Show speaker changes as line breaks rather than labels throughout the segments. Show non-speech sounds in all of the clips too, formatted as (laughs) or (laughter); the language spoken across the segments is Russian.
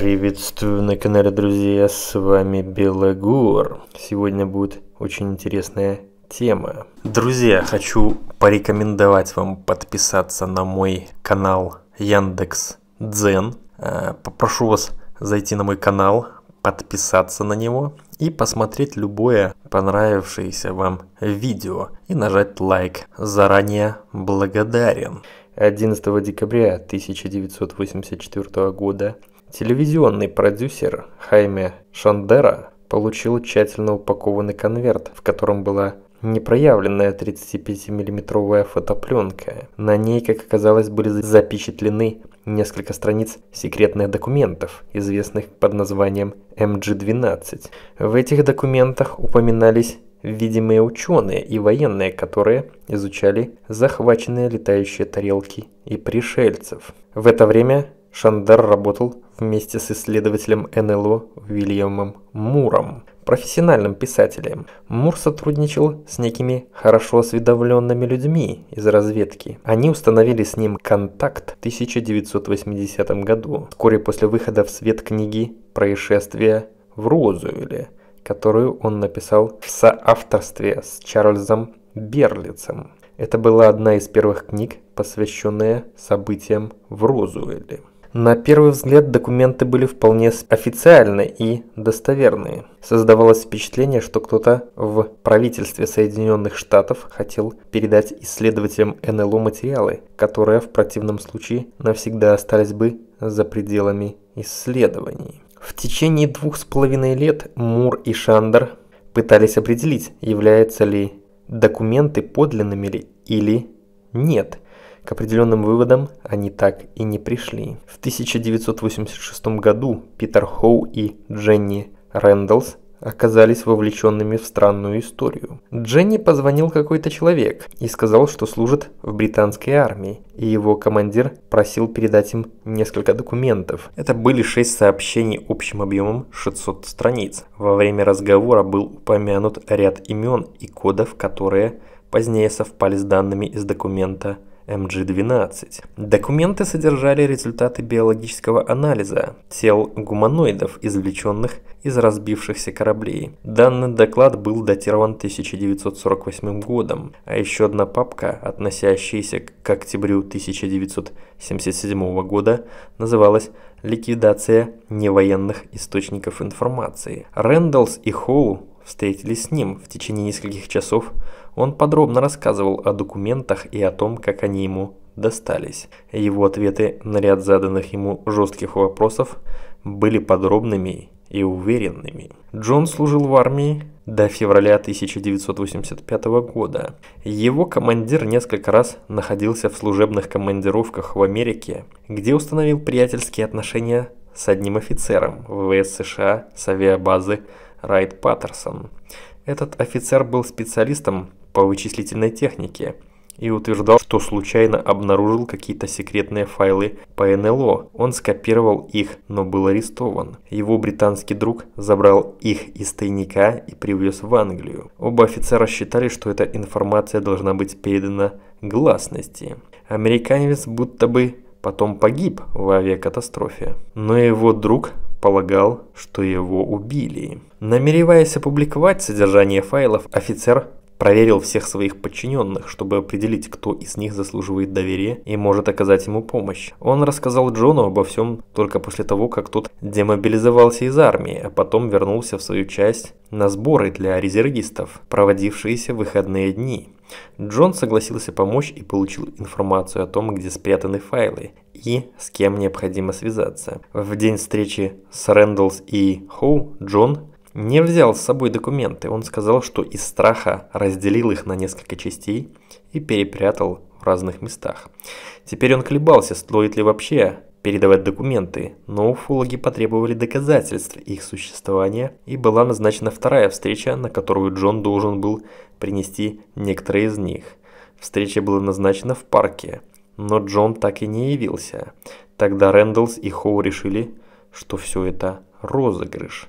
Приветствую на канале, друзья, с вами Белогор. Сегодня будет очень интересная тема. Друзья, хочу порекомендовать вам подписаться на мой канал Яндекс Дзен. Э, попрошу вас зайти на мой канал, подписаться на него и посмотреть любое понравившееся вам видео и нажать лайк. Заранее благодарен. 11 декабря 1984 года Телевизионный продюсер Хайме Шандера получил тщательно упакованный конверт, в котором была непроявленная 35-миллиметровая фотопленка. На ней, как оказалось, были запечатлены несколько страниц секретных документов, известных под названием MG-12. Эм в этих документах упоминались видимые ученые и военные, которые изучали захваченные летающие тарелки и пришельцев. В это время Шандар работал вместе с исследователем НЛО Уильямом Муром, профессиональным писателем. Мур сотрудничал с некими хорошо осведомленными людьми из разведки. Они установили с ним контакт в 1980 году, вскоре после выхода в свет книги «Происшествие в Розуэле», которую он написал в соавторстве с Чарльзом Берлицем. Это была одна из первых книг, посвященная событиям в Розуэле. На первый взгляд документы были вполне официальны и достоверные. Создавалось впечатление, что кто-то в правительстве Соединенных Штатов хотел передать исследователям НЛО материалы, которые в противном случае навсегда остались бы за пределами исследований. В течение двух с половиной лет Мур и Шандер пытались определить, являются ли документы подлинными или нет – к определенным выводам они так и не пришли. В 1986 году Питер Хоу и Дженни Рэндалс оказались вовлеченными в странную историю. Дженни позвонил какой-то человек и сказал, что служит в британской армии, и его командир просил передать им несколько документов. Это были шесть сообщений общим объемом 600 страниц. Во время разговора был упомянут ряд имен и кодов, которые позднее совпали с данными из документа МГ-12. Документы содержали результаты биологического анализа тел гуманоидов, извлеченных из разбившихся кораблей. Данный доклад был датирован 1948 годом, а еще одна папка, относящаяся к октябрю 1977 года, называлась «Ликвидация невоенных источников информации». Рэндалс и Холл встретились с ним. В течение нескольких часов он подробно рассказывал о документах и о том, как они ему достались. Его ответы на ряд заданных ему жестких вопросов были подробными и уверенными. Джон служил в армии до февраля 1985 года. Его командир несколько раз находился в служебных командировках в Америке, где установил приятельские отношения с одним офицером ВВС США с авиабазы Райт Паттерсон. Этот офицер был специалистом по вычислительной технике и утверждал, что случайно обнаружил какие-то секретные файлы по НЛО. Он скопировал их, но был арестован. Его британский друг забрал их из тайника и привез в Англию. Оба офицера считали, что эта информация должна быть передана гласности. Американец будто бы потом погиб в авиакатастрофе. Но его друг полагал, что его убили. Намереваясь опубликовать содержание файлов, офицер проверил всех своих подчиненных, чтобы определить, кто из них заслуживает доверия и может оказать ему помощь. Он рассказал Джону обо всем только после того, как тот демобилизовался из армии, а потом вернулся в свою часть на сборы для резервистов, проводившиеся выходные дни. Джон согласился помочь и получил информацию о том, где спрятаны файлы и с кем необходимо связаться. В день встречи с Рэндалс и Хоу Джон не взял с собой документы. Он сказал, что из страха разделил их на несколько частей и перепрятал в разных местах. Теперь он колебался, стоит ли вообще передавать документы, но уфологи потребовали доказательств их существования, и была назначена вторая встреча, на которую Джон должен был принести некоторые из них. Встреча была назначена в парке, но Джон так и не явился. Тогда Рэндалс и Хоу решили, что все это розыгрыш.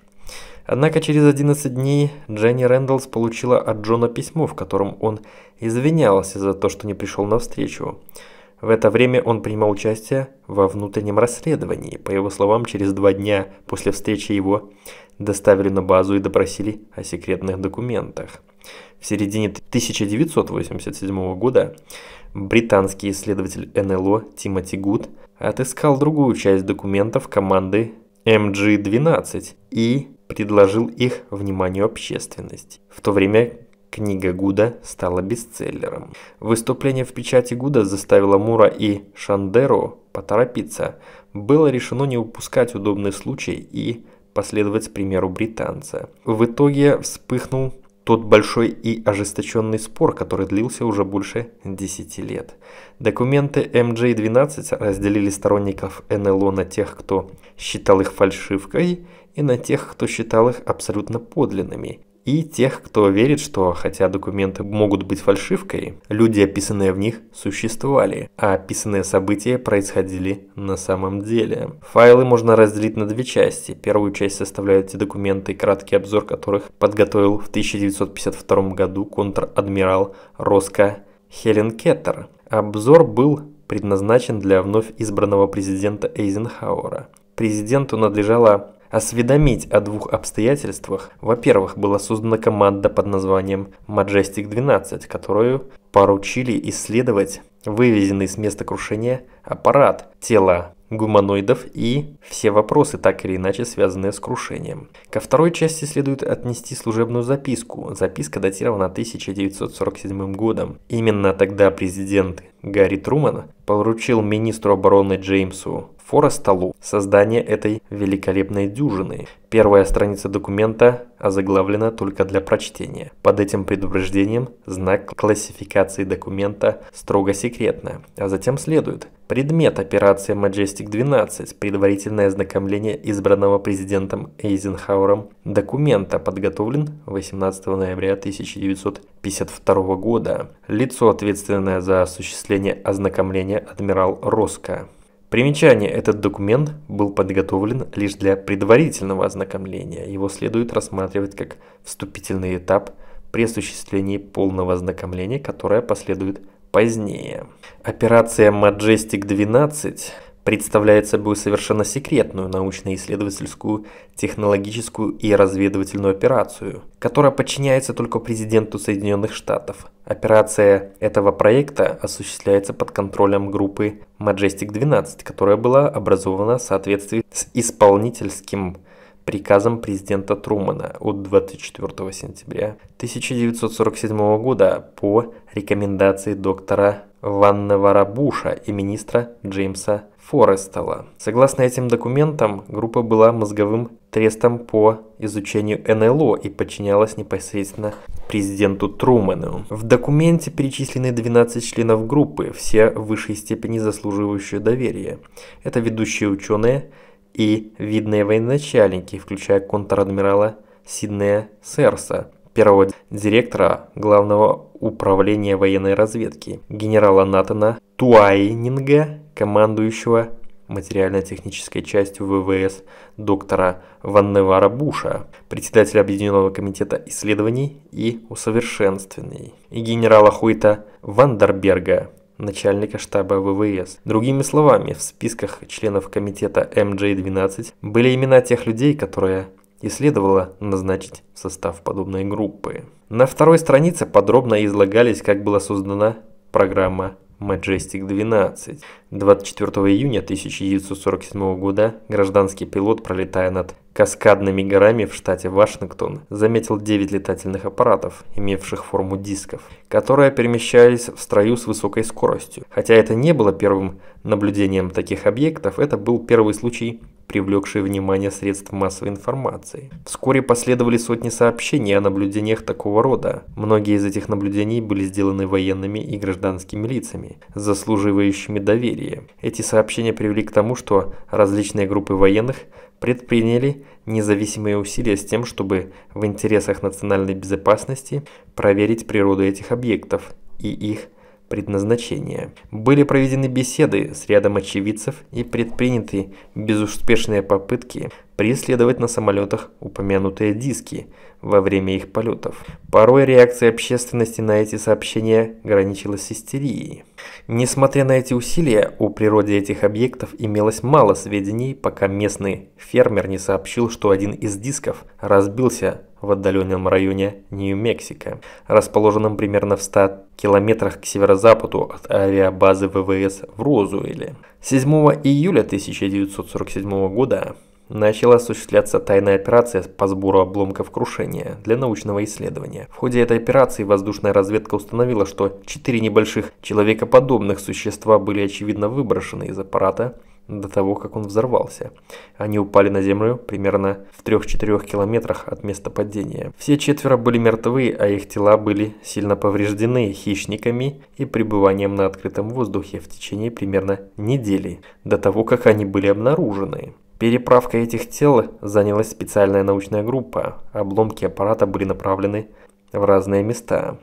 Однако через 11 дней Дженни Рэндалс получила от Джона письмо, в котором он извинялся за то, что не пришел на встречу. В это время он принимал участие во внутреннем расследовании. По его словам, через два дня после встречи его доставили на базу и допросили о секретных документах. В середине 1987 года британский исследователь НЛО Тимоти Гуд отыскал другую часть документов команды MG-12 эм и предложил их вниманию общественности. В то время Книга Гуда стала бестселлером. Выступление в печати Гуда заставило Мура и Шандеру поторопиться. Было решено не упускать удобный случай и последовать примеру британца. В итоге вспыхнул тот большой и ожесточенный спор, который длился уже больше 10 лет. Документы МД-12 эм разделили сторонников НЛО на тех, кто считал их фальшивкой, и на тех, кто считал их абсолютно подлинными и тех, кто верит, что хотя документы могут быть фальшивкой, люди, описанные в них, существовали, а описанные события происходили на самом деле. Файлы можно разделить на две части. Первую часть составляют те документы, краткий обзор которых подготовил в 1952 году контр-адмирал Роско Хелен Кеттер. Обзор был предназначен для вновь избранного президента Эйзенхауэра. Президенту надлежало осведомить о двух обстоятельствах. Во-первых, была создана команда под названием Majestic 12, которую поручили исследовать вывезенный с места крушения аппарат, тела гуманоидов и все вопросы, так или иначе связанные с крушением. Ко второй части следует отнести служебную записку. Записка датирована 1947 годом. Именно тогда президент Гарри Трумана поручил министру обороны Джеймсу Форесталу создание этой великолепной дюжины. Первая страница документа озаглавлена только для прочтения. Под этим предупреждением знак классификации документа строго секретно, а затем следует предмет операции Majestic 12, предварительное ознакомление избранного президентом Эйзенхауэром документа подготовлен 18 ноября 1900 1952 года, лицо, ответственное за осуществление ознакомления адмирал Роско. Примечание, этот документ был подготовлен лишь для предварительного ознакомления, его следует рассматривать как вступительный этап при осуществлении полного ознакомления, которое последует позднее. Операция Majestic 12 представляет собой совершенно секретную научно-исследовательскую, технологическую и разведывательную операцию, которая подчиняется только президенту Соединенных Штатов. Операция этого проекта осуществляется под контролем группы Majestic 12, которая была образована в соответствии с исполнительским приказом президента Трумана от 24 сентября 1947 года по рекомендации доктора Ваннавара Буша и министра Джеймса Форестала. Согласно этим документам, группа была мозговым трестом по изучению НЛО и подчинялась непосредственно президенту Трумэну. В документе перечислены 12 членов группы, все в высшей степени заслуживающие доверия. Это ведущие ученые и видные военачальники, включая контрадмирала Сиднея Серса, первого директора главного управления военной разведки, генерала Натана Туайнинга командующего материально-технической частью ВВС доктора Ванневара Буша, председателя Объединенного комитета исследований и усовершенствований, и генерала Хуита Вандерберга, начальника штаба ВВС. Другими словами, в списках членов комитета МД-12 были имена тех людей, которые и следовало назначить состав подобной группы. На второй странице подробно излагались, как была создана программа Majestic 12. 24 июня 1947 года гражданский пилот, пролетая над каскадными горами в штате Вашингтон, заметил 9 летательных аппаратов, имевших форму дисков, которые перемещались в строю с высокой скоростью. Хотя это не было первым наблюдением таких объектов, это был первый случай привлекшие внимание средств массовой информации. Вскоре последовали сотни сообщений о наблюдениях такого рода. Многие из этих наблюдений были сделаны военными и гражданскими лицами, заслуживающими доверия. Эти сообщения привели к тому, что различные группы военных предприняли независимые усилия с тем, чтобы в интересах национальной безопасности проверить природу этих объектов и их предназначения. Были проведены беседы с рядом очевидцев и предприняты безуспешные попытки преследовать на самолетах упомянутые диски во время их полетов. Порой реакция общественности на эти сообщения граничила с истерией. Несмотря на эти усилия, о природе этих объектов имелось мало сведений, пока местный фермер не сообщил, что один из дисков разбился в отдаленном районе Нью-Мексико, расположенном примерно в 100 километрах к северо-западу от авиабазы ВВС в Розуэле. 7 июля 1947 года начала осуществляться тайная операция по сбору обломков крушения для научного исследования. В ходе этой операции воздушная разведка установила, что четыре небольших человекоподобных существа были очевидно выброшены из аппарата до того, как он взорвался. Они упали на землю примерно в 3-4 километрах от места падения. Все четверо были мертвы, а их тела были сильно повреждены хищниками и пребыванием на открытом воздухе в течение примерно недели до того, как они были обнаружены. Переправкой этих тел занялась специальная научная группа. Обломки аппарата были направлены в разные места.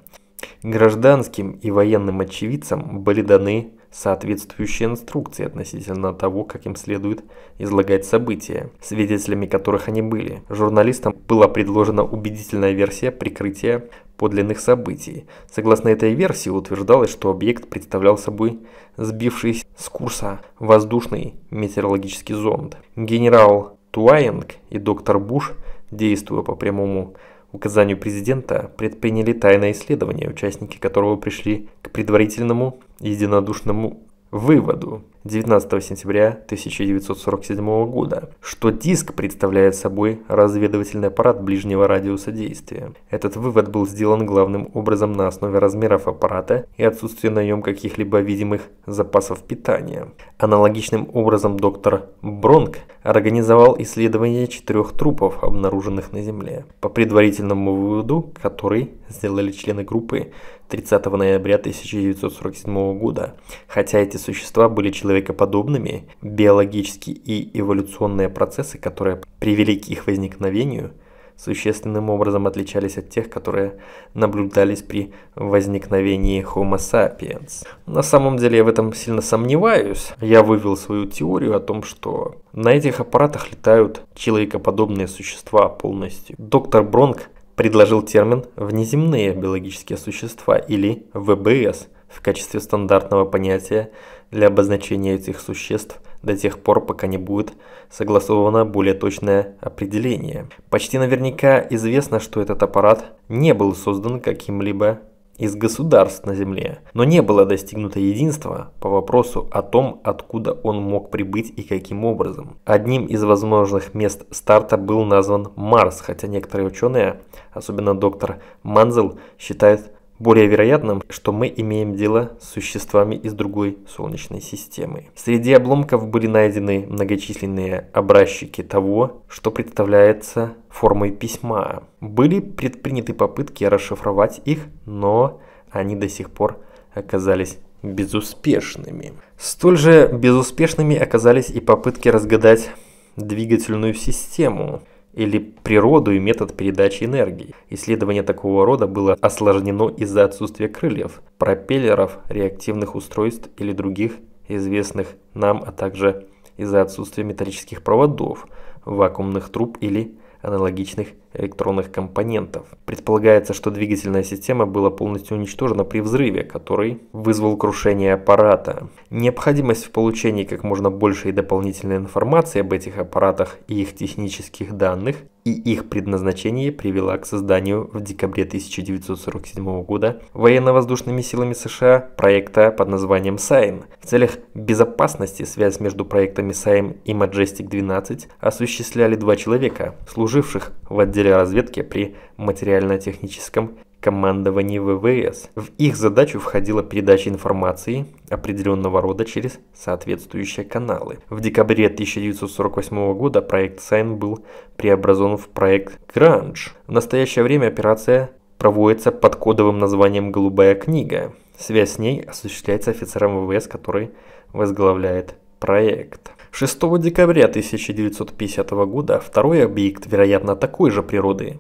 Гражданским и военным очевидцам были даны соответствующие инструкции относительно того, как им следует излагать события, свидетелями которых они были. Журналистам была предложена убедительная версия прикрытия подлинных событий. Согласно этой версии утверждалось, что объект представлял собой сбившийся с курса воздушный метеорологический зонд. Генерал Туайнг и доктор Буш, действуя по прямому указанию президента, предприняли тайное исследование, участники которого пришли к предварительному единодушному выводу. 19 сентября 1947 года, что диск представляет собой разведывательный аппарат ближнего радиуса действия. Этот вывод был сделан главным образом на основе размеров аппарата и отсутствия на нем каких-либо видимых запасов питания. Аналогичным образом доктор Бронк организовал исследование четырех трупов, обнаруженных на Земле, по предварительному выводу, который сделали члены группы 30 ноября 1947 года, хотя эти существа были членами человекоподобными, биологические и эволюционные процессы, которые привели к их возникновению, существенным образом отличались от тех, которые наблюдались при возникновении Homo sapiens. На самом деле я в этом сильно сомневаюсь. Я вывел свою теорию о том, что на этих аппаратах летают человекоподобные существа полностью. Доктор Бронк предложил термин «внеземные биологические существа» или «ВБС» в качестве стандартного понятия для обозначения этих существ до тех пор, пока не будет согласовано более точное определение. Почти наверняка известно, что этот аппарат не был создан каким-либо из государств на Земле, но не было достигнуто единства по вопросу о том, откуда он мог прибыть и каким образом. Одним из возможных мест старта был назван Марс, хотя некоторые ученые, особенно доктор Манзел, считают, более вероятным, что мы имеем дело с существами из другой Солнечной системы. Среди обломков были найдены многочисленные образчики того, что представляется формой письма. Были предприняты попытки расшифровать их, но они до сих пор оказались безуспешными. Столь же безуспешными оказались и попытки разгадать двигательную систему или природу и метод передачи энергии. Исследование такого рода было осложнено из-за отсутствия крыльев, пропеллеров, реактивных устройств или других известных нам, а также из-за отсутствия металлических проводов, вакуумных труб или аналогичных электронных компонентов. Предполагается, что двигательная система была полностью уничтожена при взрыве, который вызвал крушение аппарата. Необходимость в получении как можно большей дополнительной информации об этих аппаратах и их технических данных и их предназначение привела к созданию в декабре 1947 года военно-воздушными силами США проекта под названием САИМ. В целях безопасности связь между проектами САИМ и Majestic 12 осуществляли два человека, служивших в отделе отделе разведки при материально-техническом командовании ВВС. В их задачу входила передача информации определенного рода через соответствующие каналы. В декабре 1948 года проект Сайн был преобразован в проект Гранж. В настоящее время операция проводится под кодовым названием «Голубая книга». Связь с ней осуществляется офицером ВВС, который возглавляет проект. 6 декабря 1950 года второй объект, вероятно такой же природы,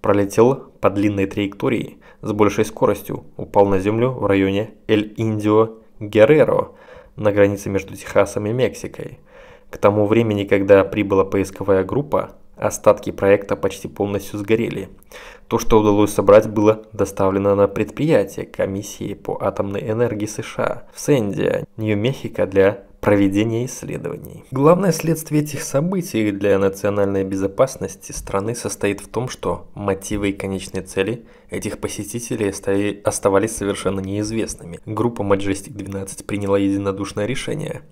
пролетел по длинной траектории с большей скоростью, упал на землю в районе Эль-Индио-Герреро на границе между Техасом и Мексикой. К тому времени, когда прибыла поисковая группа, остатки проекта почти полностью сгорели. То, что удалось собрать, было доставлено на предприятие Комиссии по атомной энергии США в Сэнди, Нью-Мехико для проведения исследований. Главное следствие этих событий для национальной безопасности страны состоит в том, что мотивы и конечные цели этих посетителей оставались совершенно неизвестными. Группа Majestic 12 приняла единодушное решение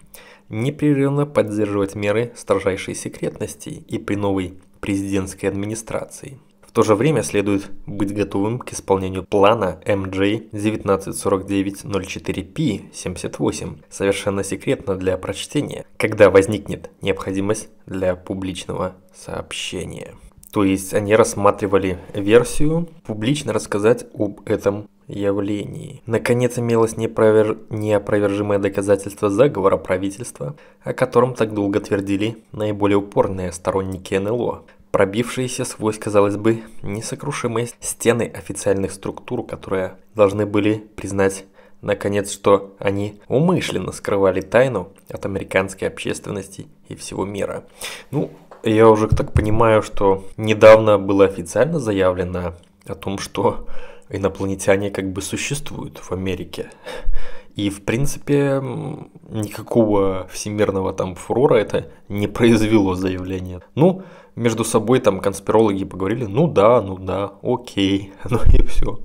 непрерывно поддерживать меры строжайшей секретности и при новой президентской администрации – в то же время следует быть готовым к исполнению плана MJ194904P78 совершенно секретно для прочтения, когда возникнет необходимость для публичного сообщения. То есть они рассматривали версию публично рассказать об этом явлении. Наконец имелось неопровер... неопровержимое доказательство заговора правительства, о котором так долго твердили наиболее упорные сторонники НЛО, пробившиеся сквозь, казалось бы, несокрушимые стены официальных структур, которые должны были признать Наконец, что они умышленно скрывали тайну от американской общественности и всего мира. Ну, я уже так понимаю, что недавно было официально заявлено о том, что инопланетяне как бы существуют в Америке. И, в принципе, никакого всемирного там фурора это не произвело заявление. Ну, между собой там конспирологи поговорили, ну да, ну да, окей, (laughs) ну и все.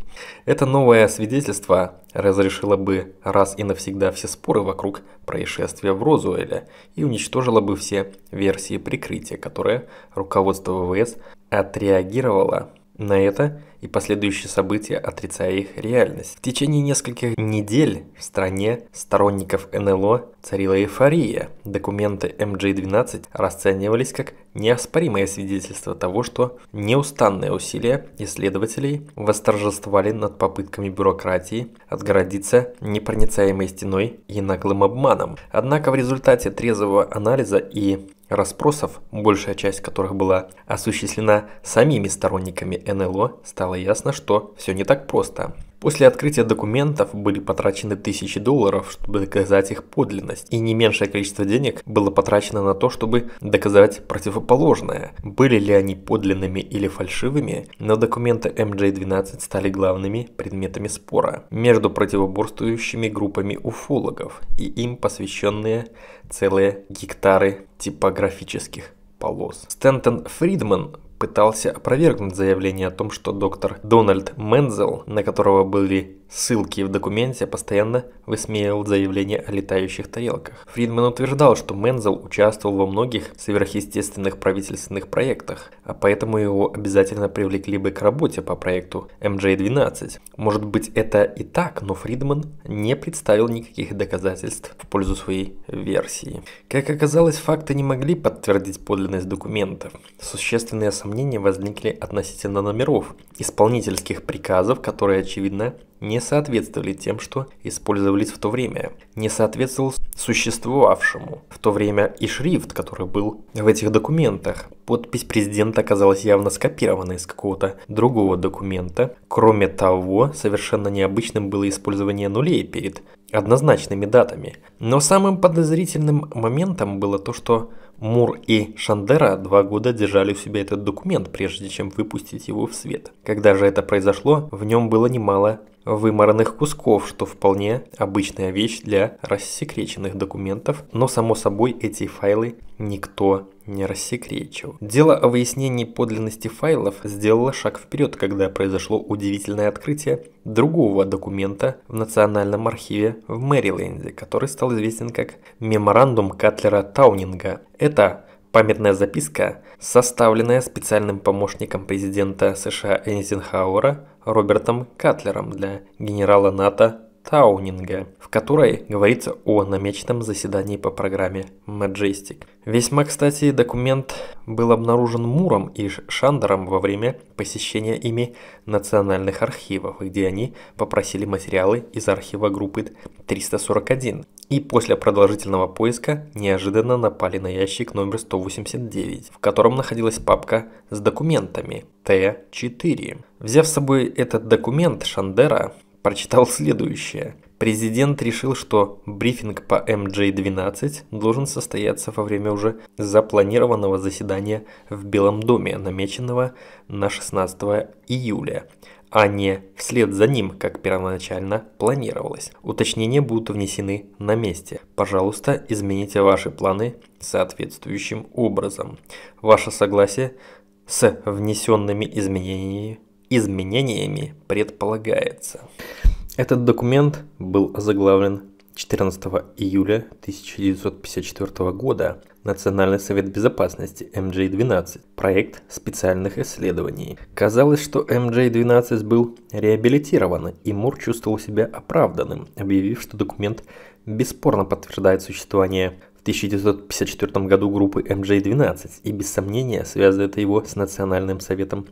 Это новое свидетельство разрешило бы раз и навсегда все споры вокруг происшествия в Розуэле и уничтожило бы все версии прикрытия, которые руководство ВВС отреагировало на это и последующие события, отрицая их реальность. В течение нескольких недель в стране сторонников НЛО царила эйфория. Документы МД-12 эм расценивались как неоспоримое свидетельство того, что неустанные усилия исследователей восторжествовали над попытками бюрократии отгородиться непроницаемой стеной и наглым обманом. Однако в результате трезвого анализа и Расспросов, большая часть которых была осуществлена самими сторонниками НЛО, стало ясно, что все не так просто. После открытия документов были потрачены тысячи долларов, чтобы доказать их подлинность, и не меньшее количество денег было потрачено на то, чтобы доказать противоположное. Были ли они подлинными или фальшивыми, но документы MJ-12 эм стали главными предметами спора между противоборствующими группами уфологов и им посвященные целые гектары типографических полос. Стентон Фридман пытался опровергнуть заявление о том, что доктор Дональд Мензел, на которого были ссылки в документе постоянно высмеивал заявление о летающих тарелках. Фридман утверждал, что Мензел участвовал во многих сверхъестественных правительственных проектах, а поэтому его обязательно привлекли бы к работе по проекту MJ-12. Может быть это и так, но Фридман не представил никаких доказательств в пользу своей версии. Как оказалось, факты не могли подтвердить подлинность документов. Существенные сомнения возникли относительно номеров, исполнительских приказов, которые, очевидно, не соответствовали тем, что использовались в то время, не соответствовал существовавшему в то время и шрифт, который был в этих документах. Подпись президента оказалась явно скопирована из какого-то другого документа. Кроме того, совершенно необычным было использование нулей перед однозначными датами. Но самым подозрительным моментом было то, что Мур и Шандера два года держали у себя этот документ, прежде чем выпустить его в свет. Когда же это произошло, в нем было немало вымаранных кусков, что вполне обычная вещь для рассекреченных документов, но само собой эти файлы никто не рассекречил. Дело о выяснении подлинности файлов сделало шаг вперед, когда произошло удивительное открытие другого документа в Национальном архиве в Мэриленде, который стал известен как «Меморандум Катлера Таунинга». Это памятная записка, составленная специальным помощником президента США Эйзенхауэра Робертом Катлером для генерала НАТО Таунинга, в которой говорится о намеченном заседании по программе Majestic. Весьма, кстати, документ был обнаружен Муром и Шандером во время посещения ими национальных архивов, где они попросили материалы из архива группы 341 и после продолжительного поиска неожиданно напали на ящик номер 189, в котором находилась папка с документами Т4. Взяв с собой этот документ, Шандера прочитал следующее. Президент решил, что брифинг по МД-12 эм должен состояться во время уже запланированного заседания в Белом доме, намеченного на 16 июля, а не вслед за ним, как первоначально планировалось. Уточнения будут внесены на месте. Пожалуйста, измените ваши планы соответствующим образом. Ваше согласие с внесенными изменениями изменениями предполагается. Этот документ был заглавлен 14 июля 1954 года Национальный совет безопасности mj 12 проект специальных исследований. Казалось, что mj 12 был реабилитирован, и Мур чувствовал себя оправданным, объявив, что документ бесспорно подтверждает существование 1954 году группы MJ-12 эм и без сомнения связывает его с Национальным советом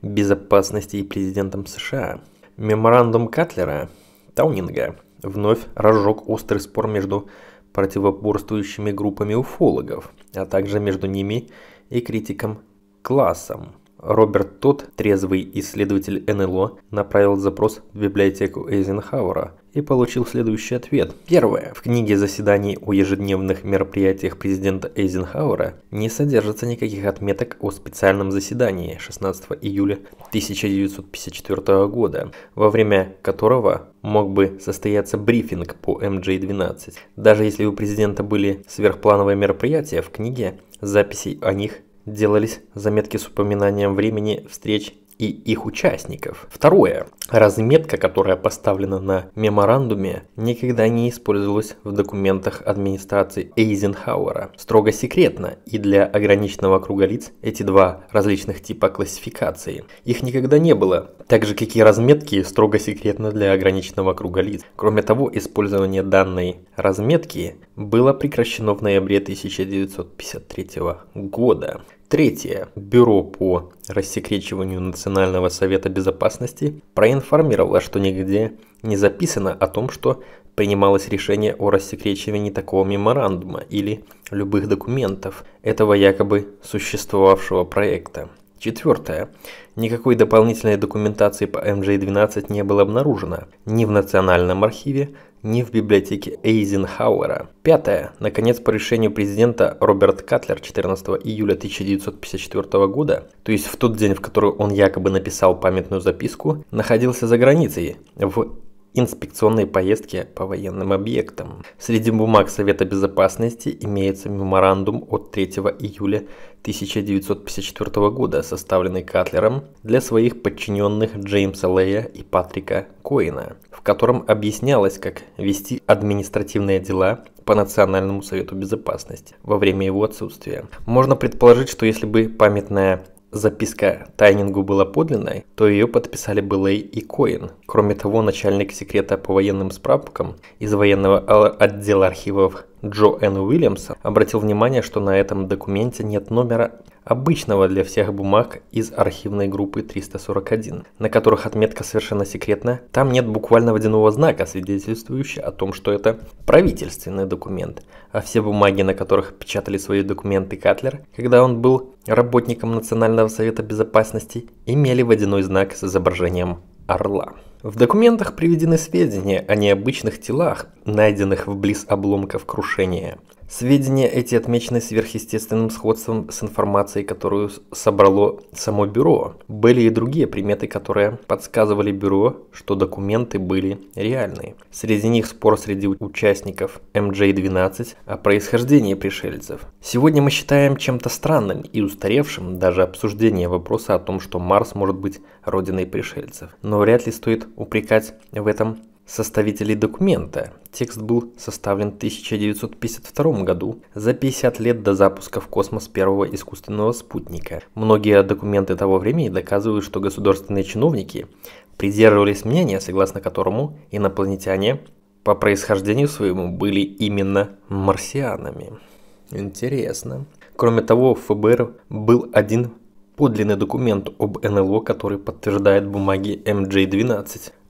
безопасности и президентом США. Меморандум Катлера, Таунинга, вновь разжег острый спор между противоборствующими группами уфологов, а также между ними и критиком классом. Роберт Тот, трезвый исследователь НЛО, направил запрос в библиотеку Эйзенхауэра, и получил следующий ответ. Первое. В книге заседаний о ежедневных мероприятиях президента Эйзенхауэра не содержится никаких отметок о специальном заседании 16 июля 1954 года, во время которого мог бы состояться брифинг по МДЖ-12. Эм Даже если у президента были сверхплановые мероприятия, в книге записей о них делались заметки с упоминанием времени встреч и их участников. Второе. Разметка, которая поставлена на меморандуме, никогда не использовалась в документах администрации Эйзенхауэра. Строго секретно, и для ограниченного круга лиц эти два различных типа классификации. Их никогда не было, так же как и разметки строго секретно для ограниченного круга лиц. Кроме того, использование данной разметки было прекращено в ноябре 1953 года. Третье. Бюро по рассекречиванию Национального совета безопасности проинформировало проинформировала, что нигде не записано о том, что принималось решение о рассекречивании такого меморандума или любых документов этого якобы существовавшего проекта. Четвертое. Никакой дополнительной документации по МЖ-12 не было обнаружено ни в Национальном архиве, не в библиотеке Эйзенхауэра. Пятое. Наконец, по решению президента Роберт Катлер 14 июля 1954 года, то есть в тот день, в который он якобы написал памятную записку, находился за границей, в инспекционные поездки по военным объектам. Среди бумаг Совета Безопасности имеется меморандум от 3 июля 1954 года, составленный Катлером для своих подчиненных Джеймса Лея и Патрика Коина, в котором объяснялось, как вести административные дела по Национальному совету безопасности во время его отсутствия. Можно предположить, что если бы памятная записка Тайнингу была подлинной, то ее подписали Белей и Коин. Кроме того, начальник секрета по военным справкам из военного а-, отдела архивов Джо Н. Уильямсон обратил внимание, что на этом документе нет номера обычного для всех бумаг из архивной группы 341, на которых отметка совершенно секретна. Там нет буквально водяного знака, свидетельствующего о том, что это правительственный документ. А все бумаги, на которых печатали свои документы Катлер, когда он был работником Национального совета безопасности, имели водяной знак с изображением орла. В документах приведены сведения о необычных телах, найденных вблизи обломков крушения. Сведения эти отмечены сверхъестественным сходством с информацией, которую собрало само бюро. Были и другие приметы, которые подсказывали бюро, что документы были реальные. Среди них спор среди участников mj эм 12 о происхождении пришельцев. Сегодня мы считаем чем-то странным и устаревшим даже обсуждение вопроса о том, что Марс может быть родиной пришельцев. Но вряд ли стоит упрекать в этом составителей документа. Текст был составлен в 1952 году, за 50 лет до запуска в космос первого искусственного спутника. Многие документы того времени доказывают, что государственные чиновники придерживались мнения, согласно которому инопланетяне по происхождению своему были именно марсианами. Интересно. Кроме того, в ФБР был один подлинный документ об НЛО, который подтверждает бумаги МД-12. Эм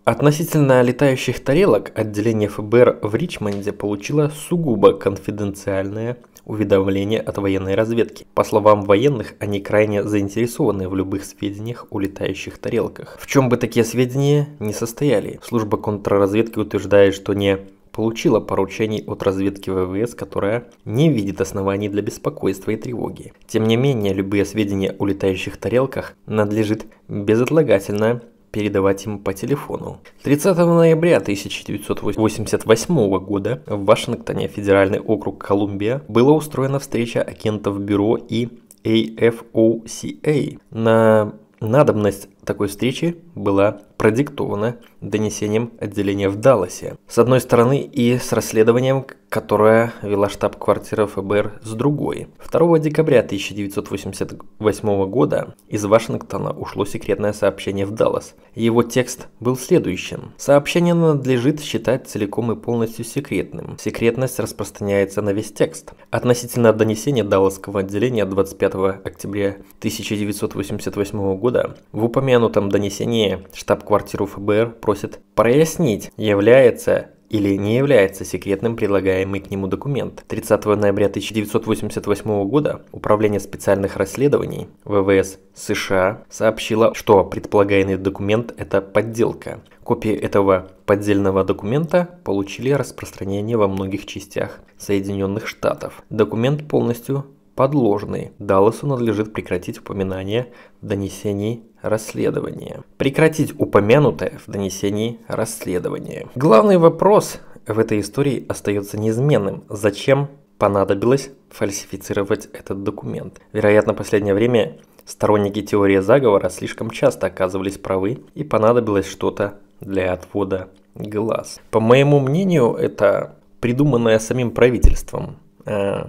Относительно летающих тарелок отделение ФБР в Ричмонде получило сугубо конфиденциальное уведомление от военной разведки. По словам военных, они крайне заинтересованы в любых сведениях о летающих тарелках. В чем бы такие сведения не состояли. Служба контрразведки утверждает, что не получила поручений от разведки ВВС, которая не видит оснований для беспокойства и тревоги. Тем не менее, любые сведения о летающих тарелках надлежит безотлагательно передавать им по телефону. 30 ноября 1988 года в Вашингтоне, федеральный округ Колумбия, была устроена встреча агентов бюро и AFOCA на надобность такой встречи была продиктована донесением отделения в Далласе. С одной стороны и с расследованием, которое вела штаб-квартира ФБР с другой. 2 декабря 1988 года из Вашингтона ушло секретное сообщение в Даллас. Его текст был следующим. Сообщение надлежит считать целиком и полностью секретным. Секретность распространяется на весь текст. Относительно донесения Далласского отделения 25 октября 1988 года в упомянутом донесении Позднее штаб-квартиру ФБР просит прояснить, является или не является секретным предлагаемый к нему документ. 30 ноября 1988 года Управление специальных расследований ВВС США сообщило, что предполагаемый документ – это подделка. Копии этого поддельного документа получили распространение во многих частях Соединенных Штатов. Документ полностью подложный. Далласу надлежит прекратить упоминание в донесении Расследование. Прекратить упомянутое в донесении расследование. Главный вопрос в этой истории остается неизменным. Зачем понадобилось фальсифицировать этот документ? Вероятно, в последнее время сторонники теории заговора слишком часто оказывались правы и понадобилось что-то для отвода глаз. По моему мнению, это придуманная самим правительством э,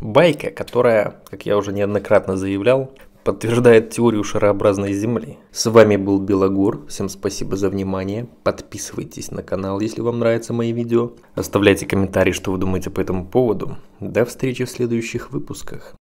байка, которая, как я уже неоднократно заявлял, подтверждает теорию шарообразной Земли. С вами был Белогор, всем спасибо за внимание, подписывайтесь на канал, если вам нравятся мои видео, оставляйте комментарии, что вы думаете по этому поводу. До встречи в следующих выпусках.